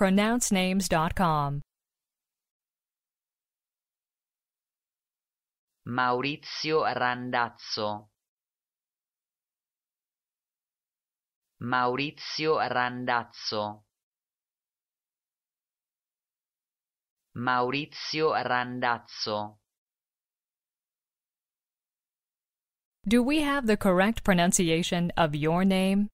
pronouncenames.com. Maurizio Randazzo Maurizio Randazzo Maurizio Randazzo Do we have the correct pronunciation of your name?